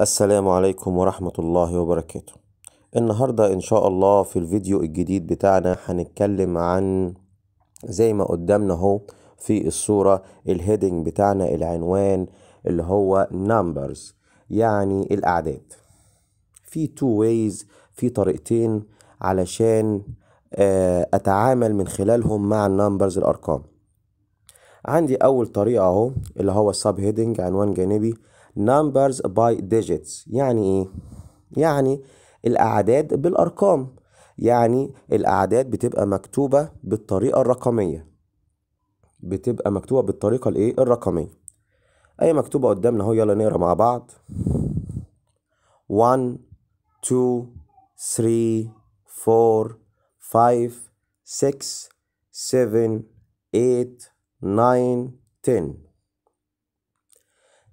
السلام عليكم ورحمة الله وبركاته النهاردة ان شاء الله في الفيديو الجديد بتاعنا هنتكلم عن زي ما قدامنا اهو في الصورة الهيدنج بتاعنا العنوان اللي هو numbers يعني الاعداد في تو ways في طريقتين علشان آه، اتعامل من خلالهم مع النمبرز الارقام عندي اول طريقة اهو اللي هو sub heading عنوان جانبي numbers by digits يعني ايه يعني الاعداد بالارقام يعني الاعداد بتبقى مكتوبه بالطريقه الرقميه بتبقى مكتوبه بالطريقه الايه الرقميه اي مكتوبه قدامنا اهو يلا نقرا مع بعض 1 2 3 4 5 6 7 8 9 10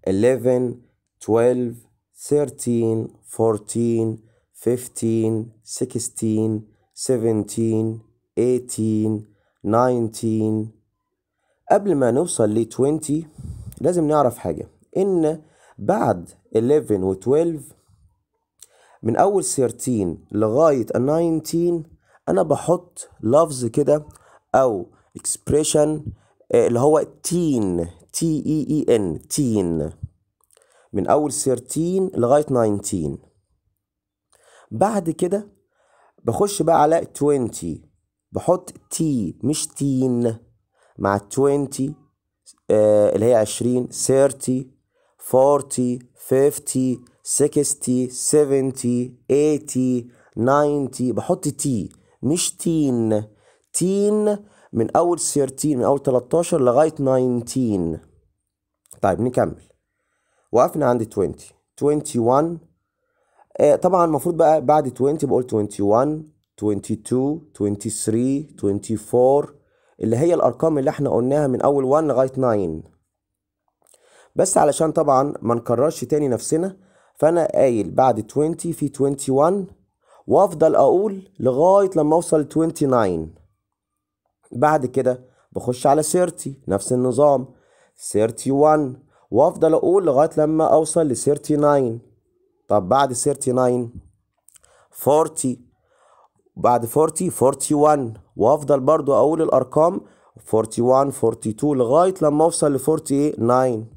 11 12 13 14 15 16 17 18 19 قبل ما نوصل ل 20 لازم نعرف حاجة إن بعد 11 و 12 من أول 13 لغاية 19 أنا بحط لفظ كده أو expression آه، اللي هو تين تي اي اي ان تين من اول 13 لغايه 19 بعد كده بخش بقى على 20 بحط تي مش تين مع 20 آه اللي هي 20 30 40 50 60 70 80 90 بحط تي مش تين تين من اول 13 من اول 13 لغايه 19 طيب نكمل وقفنا عند 20 21 آه طبعا المفروض بقى بعد 20 بقول 21 22 23 24 اللي هي الارقام اللي احنا قلناها من اول 1 لغايه 9 بس علشان طبعا ما نكررش تاني نفسنا فانا قايل بعد 20 في 21 وافضل اقول لغايه لما اوصل 29 بعد كده بخش على 30 نفس النظام 31 وافضل اقول لغاية لما اوصل ل 39 طب بعد 39 40 بعد 40 41 وافضل برضو اقول الارقام 41 42 لغاية لما اوصل ل 49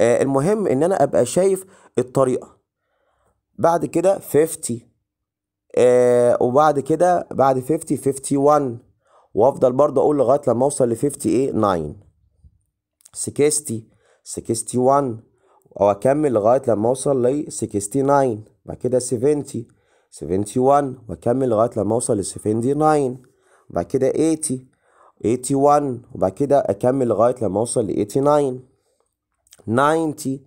آه، المهم ان انا ابقى شايف الطريقة بعد كده 50 آه، وبعد كده بعد 50 51 وافضل برضه اقول لغايه لما اوصل ل 58 9 60 61 او اكمل لغايه لما اوصل ل 69 بعد كده 70 71 واكمل لغايه لما اوصل ل 79 بعد كده 80 81 وبعد كده اكمل لغايه لما اوصل ل 89 90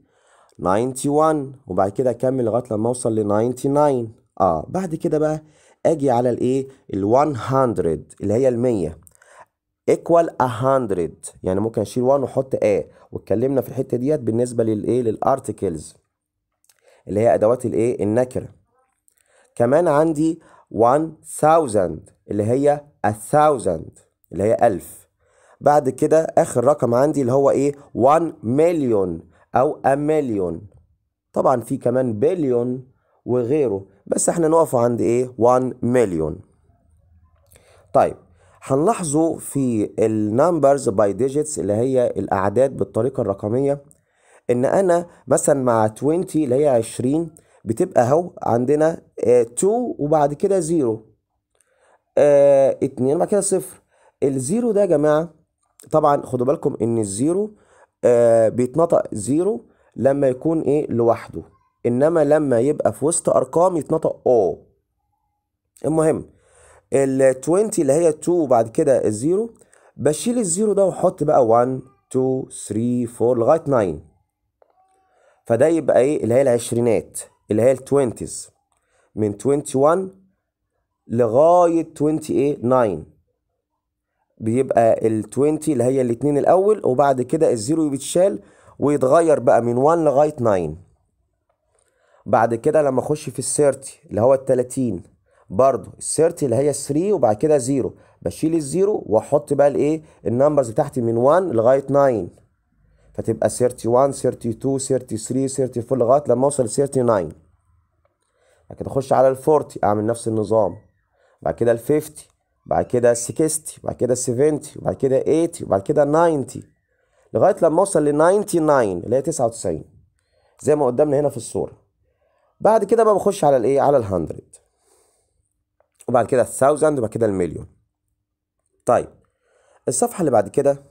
91 وبعد كده اكمل لغايه لما اوصل ل 99 اه بعد كده بقى اجي على الايه ال 100 اللي هي ال100 ايكوال 100 يعني ممكن اشيل 1 واحط ا واتكلمنا في الحته ديت بالنسبه للايه للارتكلز اللي هي ادوات الايه النكره كمان عندي 1000 اللي هي 1000 اللي هي 1000 بعد كده اخر رقم عندي اللي هو ايه 1 مليون او a مليون طبعا في كمان بليون وغيره بس احنا نقف عند ايه 1 مليون طيب هنلاحظه في النمبرز باي ديجيتس اللي هي الاعداد بالطريقه الرقميه ان انا مثلا مع 20 اللي هي 20 بتبقى اهو عندنا 2 اه وبعد كده 0 اه 2 بعد كده صفر الزيرو ده يا جماعه طبعا خدوا بالكم ان الزيرو اه بيتنطق زيرو لما يكون ايه لوحده انما لما يبقى في وسط ارقام يتنطق او المهم ال 20 اللي هي 2 وبعد كده الزيرو بشيل الزيرو ده واحط بقى 1 2 3 4 لغايه 9 فده يبقى ايه اللي هي العشرينات اللي هي 20 من 21 لغايه 20 ايه 9 بيبقى ال 20 اللي هي الاثنين الاول وبعد كده الزيرو بيتشال ويتغير بقى من 1 لغايه 9 بعد كده لما اخش في السيرتي اللي هو ال 30 برضه السيرتي اللي هي 3 وبعد كده زيرو بشيل الزيرو واحط بقى الايه النمبرز بتاعتي من 1 لغايه 9 فتبقى 31 32 33 34 لغايه لما اوصل 39 بعد كده اخش على ال 40 اعمل نفس النظام بعد كده ال 50 بعد كده ال 60 بعد كده ال 70 بعد كده 80 بعد كده 90 لغايه لما اوصل ل 99 اللي هي 99 زي ما قدامنا هنا في الصوره بعد كده بقى بخش على الايه على ال100 وبعد كده ال1000 وبعد كده المليون طيب الصفحه اللي بعد كده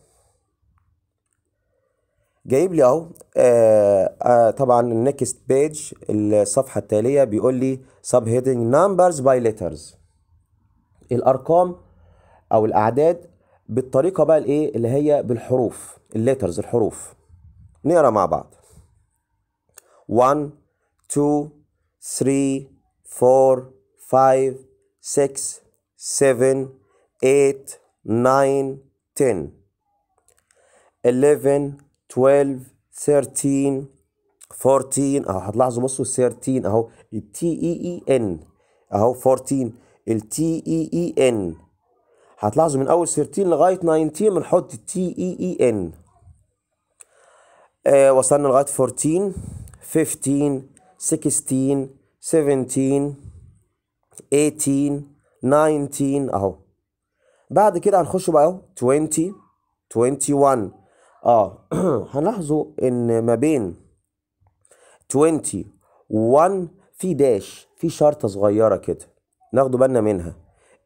جايب لي اهو آه آه طبعا النكست بيج الصفحه التاليه بيقول لي سب هيدنج نمبرز باي ليترز الارقام او الاعداد بالطريقه بقى الايه اللي هي بالحروف الليترز الحروف نقرا مع بعض 1 2 3 4 5 6 7 8 9 10 11 12 13 14 اهو هتلاحظوا بصوا 13 اهو التي اي E ان e اهو 14 التي اي اي ان هتلاحظوا من اول 13 لغايه 19 بنحط تي اي اي ان وصلنا لغايه 14 15 16 17 18 19 اهو بعد كده هنخش بقى اهو 20 21 اه هنلاحظوا ان ما بين 21 في داش في شرطه صغيره كده ناخدوا بالنا منها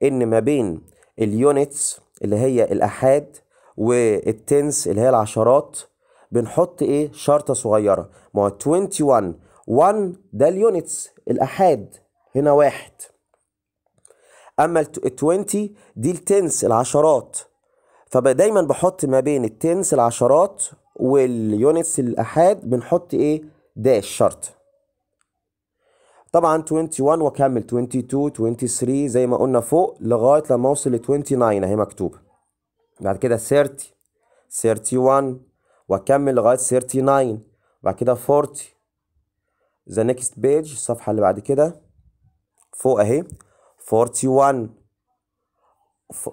ان ما بين اليونتس اللي هي الاحاد والتنس اللي هي العشرات بنحط ايه شرطه صغيره ما هو 21 1 ده اليونتس الأحاد هنا واحد أما ال 20 دي التنس العشرات فدايما بحط ما بين التنس العشرات واليونتس الأحاد بنحط إيه داش شرط طبعا 21 واكمل 22 23 زي ما قلنا فوق لغايه لما اوصل ل 29 اهي مكتوبه بعد كده 30 31 واكمل لغايه 39 بعد كده 40 ذا نيكست بيج الصفحة اللي بعد كده فوق اهي 41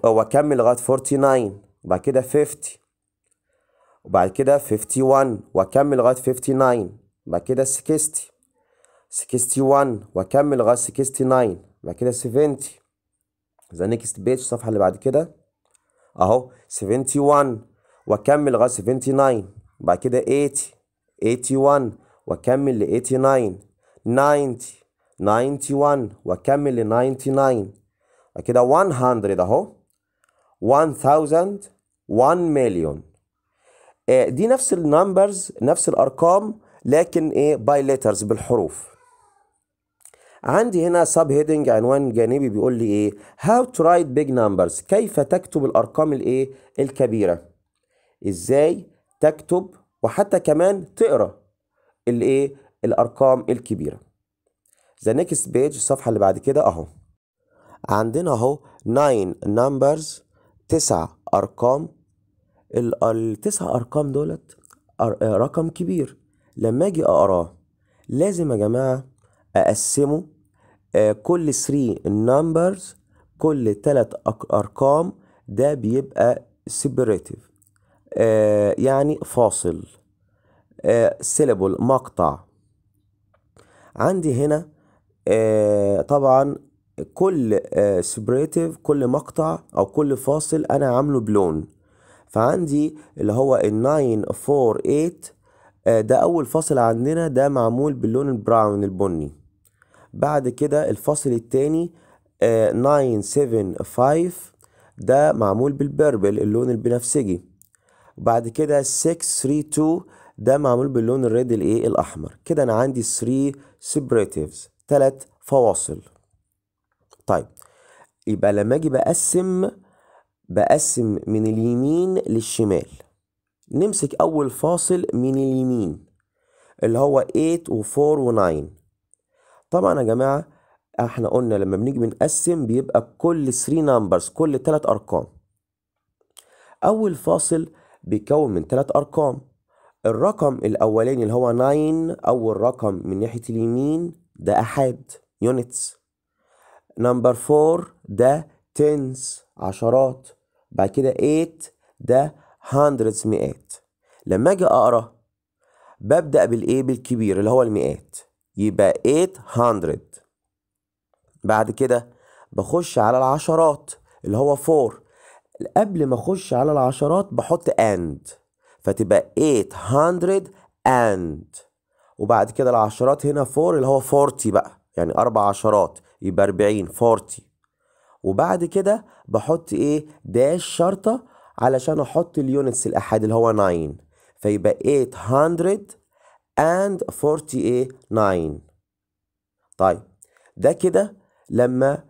واكمل لغاية 49 وبعد كده 50 وبعد كده 51 واكمل لغاية 59 بعد كده 60 61 واكمل لغاية 69 بعد كده 70 ذا نيكست بيج الصفحة اللي بعد كده اهو 71 واكمل لغاية 79 بعد كده 80 81 وأكمل ل 89 90 91 وأكمل ل 99 كده 100 أهو 1000 1 مليون دي نفس النمبرز نفس الأرقام لكن إيه باي ليترز بالحروف عندي هنا سب هيدنج عنوان جانبي بيقول لي ايه هاو تو رايت بيج نمبرز كيف تكتب الارقام الايه الكبيره ازاي تكتب وحتى كمان تقرا الايه الارقام الكبيره ذا نيكست بيج الصفحه اللي بعد كده اهو عندنا اهو 9 نمبرز 9 ارقام التسع ارقام دولت رقم كبير لما اجي اقراه لازم يا جماعه اقسمه آه، كل 3 نمبرز كل 3 ارقام ده بيبقى سيبريتيف آه، يعني فاصل سيلبل آه، مقطع عندي هنا آه، طبعا كل سبريتيف آه، كل مقطع او كل فاصل انا عامله بلون فعندي اللي هو ال 948 ده اول فاصل عندنا ده معمول باللون البراون البني بعد كده الفاصل التاني 975 ده معمول بالبربل اللون البنفسجي بعد كده 632 ده معمول باللون الريد الايه الاحمر كده انا عندي 3 سيبريتيفز 3 فواصل طيب يبقى لما اجي بقسم بقسم من اليمين للشمال نمسك اول فاصل من اليمين اللي هو 8 و4 و9 طبعا يا جماعه احنا قلنا لما بنيجي بنقسم بيبقى كل 3 نمبرز كل 3 ارقام اول فاصل بيكون من 3 ارقام الرقم الاولاني اللي هو 9 اول رقم من ناحيه اليمين ده احاد يونتس نمبر 4 ده تنس عشرات بعد كده 8 ده هندردز مئات لما اجي اقرا ببدا بالايه بالكبير اللي هو المئات يبقى 800 بعد كده بخش على العشرات اللي هو 4 قبل ما اخش على العشرات بحط اند فتبقى 800 and وبعد كده العشرات هنا 4 اللي هو 40 بقى يعني أربع عشرات يبقى 40 40 وبعد كده بحط إيه داش شرطة علشان أحط اليونتس الأحادي اللي هو 9 فيبقى 800 and 48 9 إيه؟ طيب ده كده لما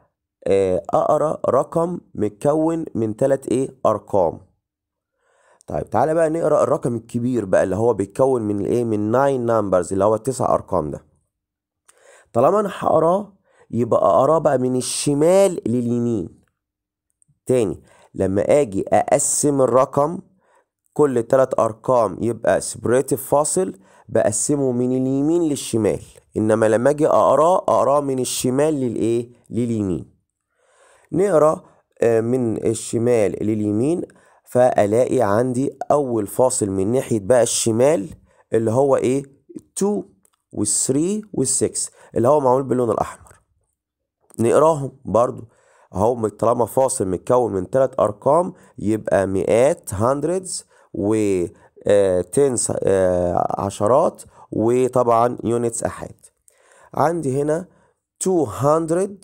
آه، أقرأ رقم متكون من ثلاث إيه أرقام طيب تعالى بقى نقرا الرقم الكبير بقى اللي هو بيتكون من الايه من 9 نمبرز اللي هو التسع ارقام ده طالما انا هقراه يبقى اقراه بقى من الشمال لليمين تاني لما اجي اقسم الرقم كل تلات ارقام يبقى سبريتيف فاصل بقسمه من اليمين للشمال انما لما اجي اقراه اقراه من الشمال للايه لليمين نقرا آه، من الشمال لليمين فألاقي عندي أول فاصل من ناحية بقى الشمال اللي هو إيه 2 وال3 وال6 اللي هو معمول باللون الأحمر نقراهم برضو اهو طالما فاصل متكون من ثلاث أرقام يبقى مئات هاندردز و تنس آه، آه، عشرات وطبعا يونتس أحاد عندي هنا 200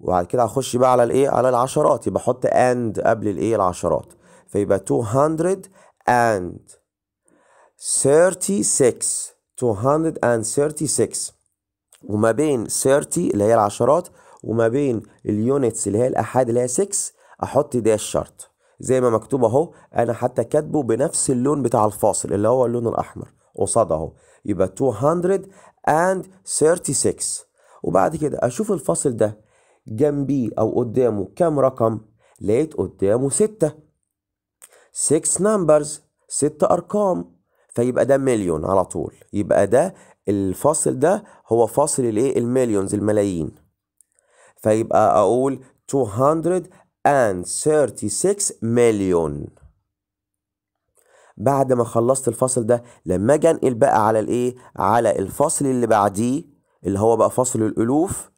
وبعد كده هخش بقى على الايه على العشرات يبقى احط اند قبل الايه العشرات فيبقى 236 236 وما بين 30 اللي هي العشرات وما بين اليونتس اللي هي الأحاد اللي هي 6 أحط ده الشرط زي ما مكتوب أهو أنا حتى كاتبه بنفس اللون بتاع الفاصل اللي هو اللون الأحمر قصاد أهو يبقى 236 وبعد كده أشوف الفاصل ده جنبيه أو قدامه كام رقم لقيت قدامه 6 6 numbers 6 ارقام فيبقى ده مليون على طول يبقى ده الفاصل ده هو فاصل الايه المليونز الملايين فيبقى اقول 236 مليون بعد ما خلصت الفاصل ده لما اجي انقل بقى على الايه على الفاصل اللي بعديه اللي هو بقى فاصل الالوف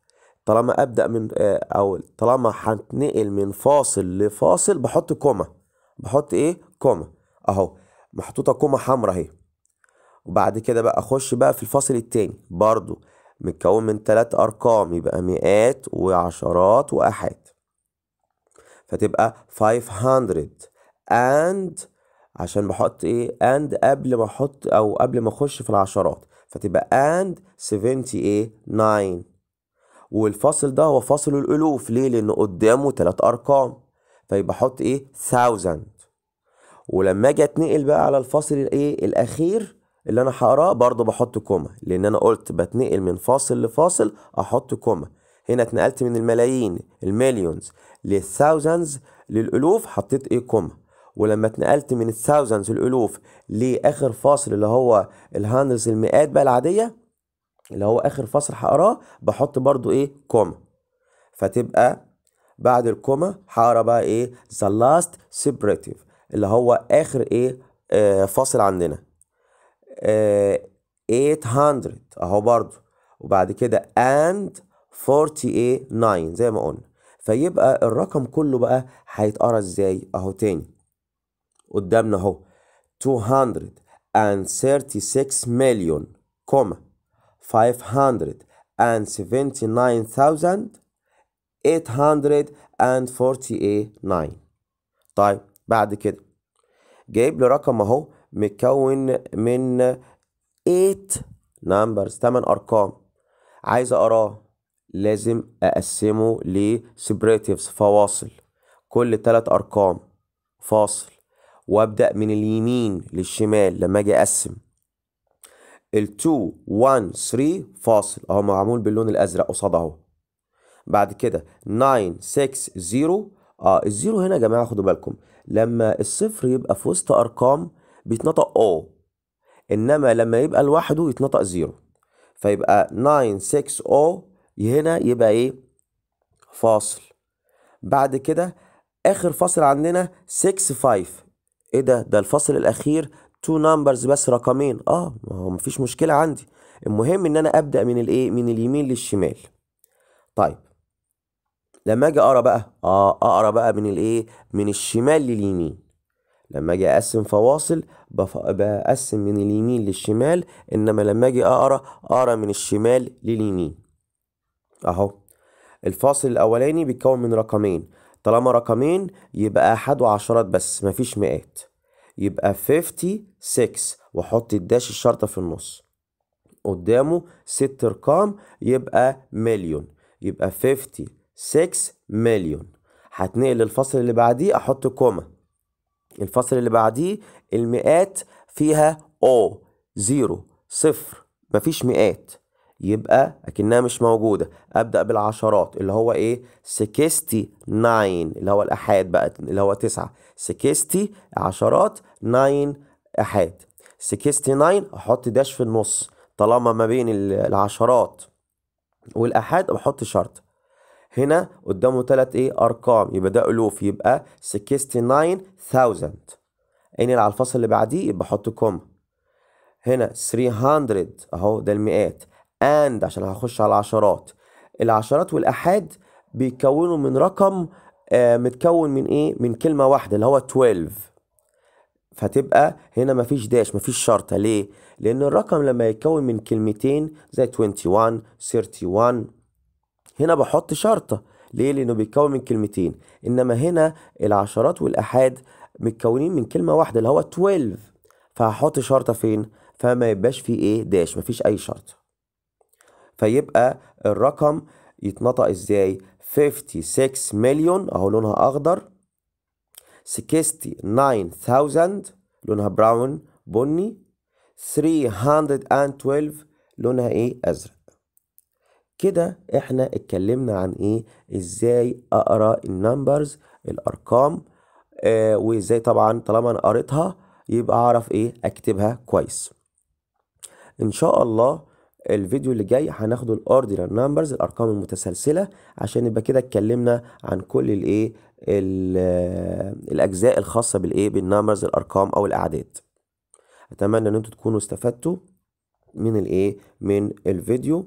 طالما ابدا من آه، او طالما هتنقل من فاصل لفاصل بحط كومه بحط ايه كوما اهو محطوطه كوما حمراء اهي وبعد كده بقى اخش بقى في الفصل التاني برضو متكون من تلات ارقام يبقى مئات وعشرات واحات فتبقى 500 and عشان بحط ايه and قبل ما احط او قبل ما اخش في العشرات فتبقى and 9 والفاصل ده هو فاصل الالوف ليه لان قدامه تلات ارقام فيبقى احط ايه 1000 ولما اجي اتنقل بقى على الفاصل الايه الاخير اللي انا هقراه برضه بحط كومه لان انا قلت بتنقل من فاصل لفاصل احط كومه هنا اتنقلت من الملايين المليونز للثاوزندز للالوف حطيت ايه كومه ولما اتنقلت من الثاوزندز الالوف لاخر فاصل اللي هو الهاندز المئات بقى العاديه اللي هو اخر فاصل هقراه بحط برضه ايه كومه فتبقى بعد الكوما هقرا بقى ايه ذا لاست سيبريتيف اللي هو اخر ايه آه فاصل عندنا آه 800 اهو برضو وبعد كده and 49 زي ما قلنا فيبقى الرقم كله بقى هيتقرا ازاي اهو تاني قدامنا اهو 236 مليون كوما 579000 849 طيب بعد كده جايب لي رقم اهو متكون من 8 نمبرز 8 ارقام عايز اقراه لازم اقسمه لسبريتيفز فواصل كل 3 ارقام فاصل وابدا من اليمين للشمال لما اجي اقسم ال 2 1 3 فاصل اهو معمول باللون الازرق قصاد اهو بعد كده 960 اه الزيرو هنا يا جماعه خدوا بالكم لما الصفر يبقى في وسط ارقام بيتنطق او انما لما يبقى لوحده يتنطق زيرو فيبقى 960 هنا يبقى ايه فاصل بعد كده اخر فاصل عندنا 65 ايه ده ده الفاصل الاخير تو نمبرز بس رقمين اه ما هو مفيش مشكله عندي المهم ان انا ابدا من الايه من اليمين للشمال طيب لما اجي اقرا بقى اه اقرا بقى من الايه من الشمال لليمين لما اجي اقسم فواصل بقسم من اليمين للشمال انما لما اجي اقرا اقرا من الشمال لليمين اهو الفاصل الاولاني بيتكون من رقمين طالما رقمين يبقى احد وعشرات بس مفيش مئات يبقى 56 واحط الداش الشرطه في النص قدامه ست ارقام يبقى مليون يبقى 56 6 مليون هتنقل الفصل اللي بعديه احط كوما الفصل اللي بعديه المئات فيها او زيرو صفر مفيش مئات يبقى اكنها مش موجوده ابدا بالعشرات اللي هو ايه 69 اللي هو الاحاد بقى اللي هو 9 60 عشرات 9 احاد 69 احط داش في النص طالما ما بين العشرات والاحاد احط شرط هنا قدامه ثلاث ايه ارقام يبقى ده الوف يبقى 69000 انقل إيه على الفصل اللي بعديه يبقى حط كوم هنا 300 اهو ده المئات اند عشان هخش على العشرات العشرات والاحاد بيتكونوا من رقم آه متكون من ايه من كلمه واحده اللي هو 12 فتبقى هنا مفيش داش مفيش شرطه ليه لان الرقم لما يتكون من كلمتين زي 21 31 هنا بحط شرطة ليه لأنه بيتكون من كلمتين إنما هنا العشرات والأحاد متكونين من كلمة واحدة اللي هو 12 فهحط شرطة فين فما يبقاش فيه إيه داش مفيش أي شرطة فيبقى الرقم يتنطق إزاي 56 مليون أهو لونها أخضر 69000 لونها براون بني 312 لونها إيه أزرق كده احنا اتكلمنا عن ايه ازاي اقرا النمبرز الارقام آه وازاي طبعا طالما انا قريتها يبقى اعرف ايه اكتبها كويس ان شاء الله الفيديو اللي جاي هناخد الاوردينال نمبرز الارقام المتسلسله عشان يبقى كده اتكلمنا عن كل الايه آه، الاجزاء الخاصه بالايه بالنمبرز الارقام او الاعداد اتمنى ان انتم تكونوا استفدتوا من الايه من الفيديو